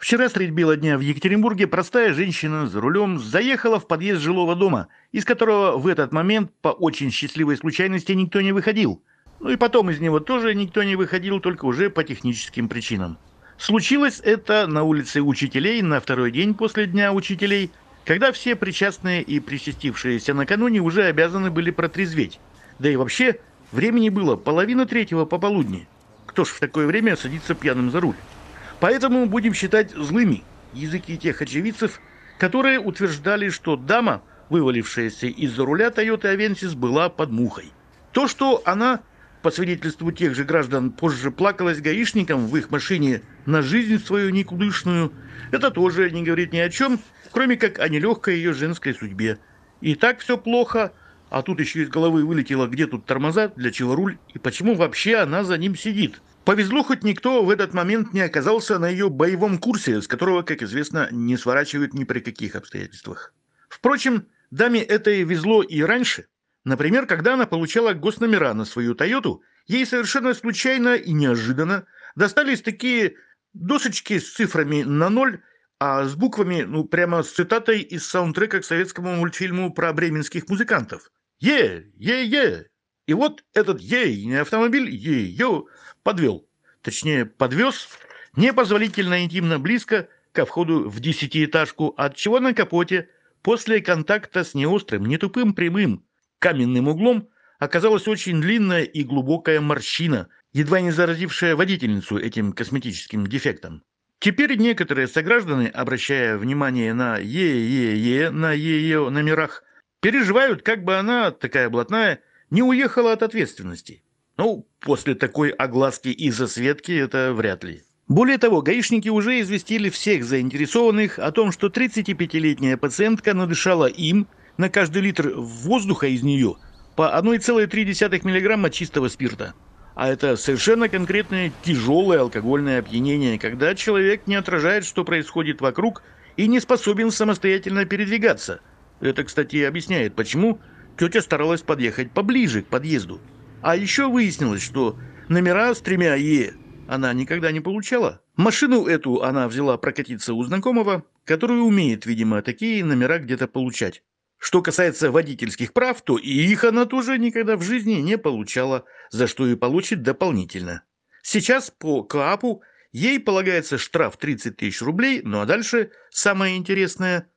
Вчера средь бела дня в Екатеринбурге простая женщина за рулем заехала в подъезд жилого дома, из которого в этот момент по очень счастливой случайности никто не выходил. Ну и потом из него тоже никто не выходил, только уже по техническим причинам. Случилось это на улице учителей на второй день после Дня учителей, когда все причастные и причастившиеся накануне уже обязаны были протрезветь. Да и вообще, времени было половина третьего пополудни. Кто ж в такое время садится пьяным за руль? Поэтому будем считать злыми языки тех очевидцев, которые утверждали, что дама, вывалившаяся из-за руля Тойоты Авенсис, была под мухой. То, что она, по свидетельству тех же граждан, позже плакалась гаишникам в их машине на жизнь свою никудышную, это тоже не говорит ни о чем, кроме как о нелегкой ее женской судьбе. И так все плохо, а тут еще из головы вылетело, где тут тормоза, для чего руль и почему вообще она за ним сидит. Повезло, хоть никто в этот момент не оказался на ее боевом курсе, с которого, как известно, не сворачивают ни при каких обстоятельствах. Впрочем, даме это и везло и раньше. Например, когда она получала госномера на свою «Тойоту», ей совершенно случайно и неожиданно достались такие досочки с цифрами на ноль, а с буквами, ну, прямо с цитатой из саундтрека к советскому мультфильму про бременских музыкантов – Е, е, е. И вот этот ей автомобиль ее подвел. Точнее, подвез непозволительно интимно близко ко входу в десятиэтажку, от чего на капоте после контакта с неострым, не тупым прямым каменным углом оказалась очень длинная и глубокая морщина, едва не заразившая водительницу этим косметическим дефектом. Теперь некоторые сограждане, обращая внимание на ЕЕЕ на ее номерах, переживают, как бы она, такая блатная, не уехала от ответственности. Ну, после такой огласки и засветки это вряд ли. Более того, гаишники уже известили всех заинтересованных о том, что 35-летняя пациентка надышала им на каждый литр воздуха из нее по 1,3 миллиграмма чистого спирта. А это совершенно конкретное тяжелое алкогольное опьянение, когда человек не отражает, что происходит вокруг, и не способен самостоятельно передвигаться – это, кстати, объясняет, почему тетя старалась подъехать поближе к подъезду. А еще выяснилось, что номера с тремя «Е» она никогда не получала. Машину эту она взяла прокатиться у знакомого, который умеет, видимо, такие номера где-то получать. Что касается водительских прав, то и их она тоже никогда в жизни не получала, за что и получит дополнительно. Сейчас по КАПу ей полагается штраф 30 тысяч рублей, ну а дальше самое интересное –